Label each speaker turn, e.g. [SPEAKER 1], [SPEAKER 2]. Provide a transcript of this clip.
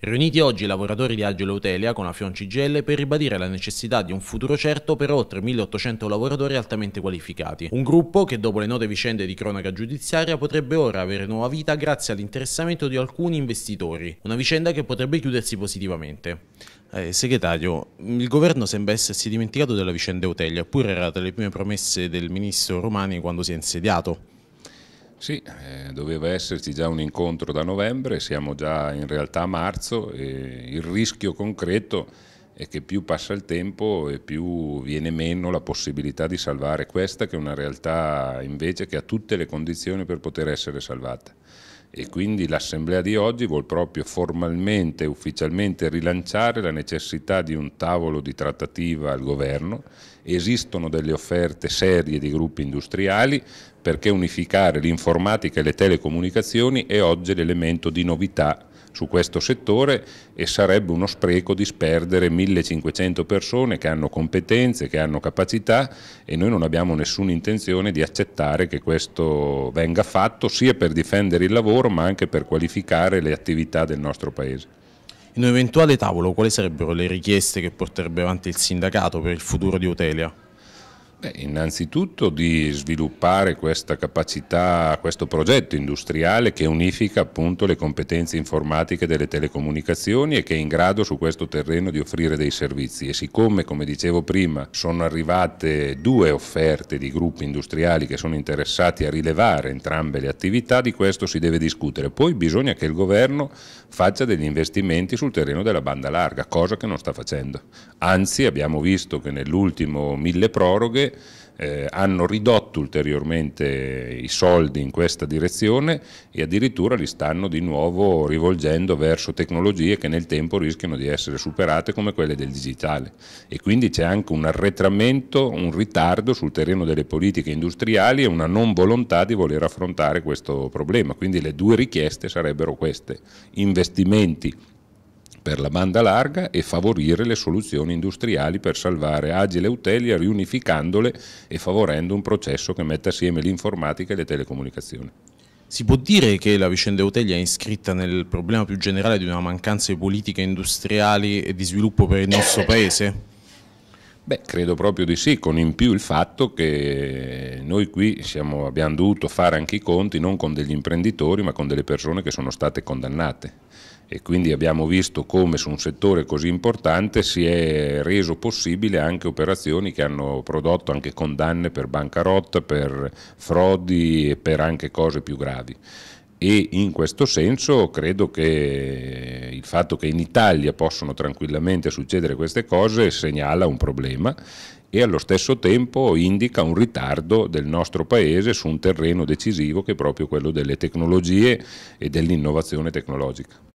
[SPEAKER 1] Riuniti oggi i lavoratori di Agile Utelia con Afion CGL per ribadire la necessità di un futuro certo per oltre 1800 lavoratori altamente qualificati. Un gruppo che dopo le note vicende di cronaca giudiziaria potrebbe ora avere nuova vita grazie all'interessamento di alcuni investitori, una vicenda che potrebbe chiudersi positivamente. Eh, segretario, il governo sembra essersi dimenticato della vicenda Utelia, eppure era tra le prime promesse del ministro Romani quando si è insediato. Sì, eh,
[SPEAKER 2] doveva esserci già un incontro da novembre, siamo già in realtà a marzo e il rischio concreto e che più passa il tempo e più viene meno la possibilità di salvare questa che è una realtà invece che ha tutte le condizioni per poter essere salvata. E quindi l'assemblea di oggi vuol proprio formalmente e ufficialmente rilanciare la necessità di un tavolo di trattativa al governo. Esistono delle offerte serie di gruppi industriali perché unificare l'informatica e le telecomunicazioni è oggi l'elemento di novità su questo settore e sarebbe uno spreco disperdere 1500 persone che hanno competenze, che hanno capacità e noi non abbiamo nessuna intenzione di accettare che questo venga fatto sia per difendere il lavoro ma anche per qualificare le attività del nostro Paese.
[SPEAKER 1] In un eventuale tavolo quali sarebbero le richieste che porterebbe avanti il sindacato per il futuro di Otelia?
[SPEAKER 2] Beh, innanzitutto di sviluppare questa capacità, questo progetto industriale che unifica appunto le competenze informatiche delle telecomunicazioni e che è in grado su questo terreno di offrire dei servizi. E siccome, come dicevo prima, sono arrivate due offerte di gruppi industriali che sono interessati a rilevare entrambe le attività, di questo si deve discutere. Poi bisogna che il governo faccia degli investimenti sul terreno della banda larga, cosa che non sta facendo. Anzi, abbiamo visto che nell'ultimo mille proroghe eh, hanno ridotto ulteriormente i soldi in questa direzione e addirittura li stanno di nuovo rivolgendo verso tecnologie che nel tempo rischiano di essere superate come quelle del digitale e quindi c'è anche un arretramento, un ritardo sul terreno delle politiche industriali e una non volontà di voler affrontare questo problema, quindi le due richieste sarebbero queste, investimenti per la banda larga e favorire le soluzioni industriali per salvare Agile e Utelia riunificandole e favorendo un processo che metta assieme l'informatica e le telecomunicazioni.
[SPEAKER 1] Si può dire che la vicenda Eutelia è iscritta nel problema più generale di una mancanza di politiche
[SPEAKER 2] industriali e di sviluppo per il nostro Paese? Beh, credo proprio di sì, con in più il fatto che noi qui siamo, abbiamo dovuto fare anche i conti non con degli imprenditori ma con delle persone che sono state condannate e quindi abbiamo visto come su un settore così importante si è reso possibile anche operazioni che hanno prodotto anche condanne per bancarotta, per frodi e per anche cose più gravi e in questo senso credo che il fatto che in Italia possono tranquillamente succedere queste cose segnala un problema e allo stesso tempo indica un ritardo del nostro paese su un terreno decisivo che è proprio quello delle tecnologie e dell'innovazione tecnologica.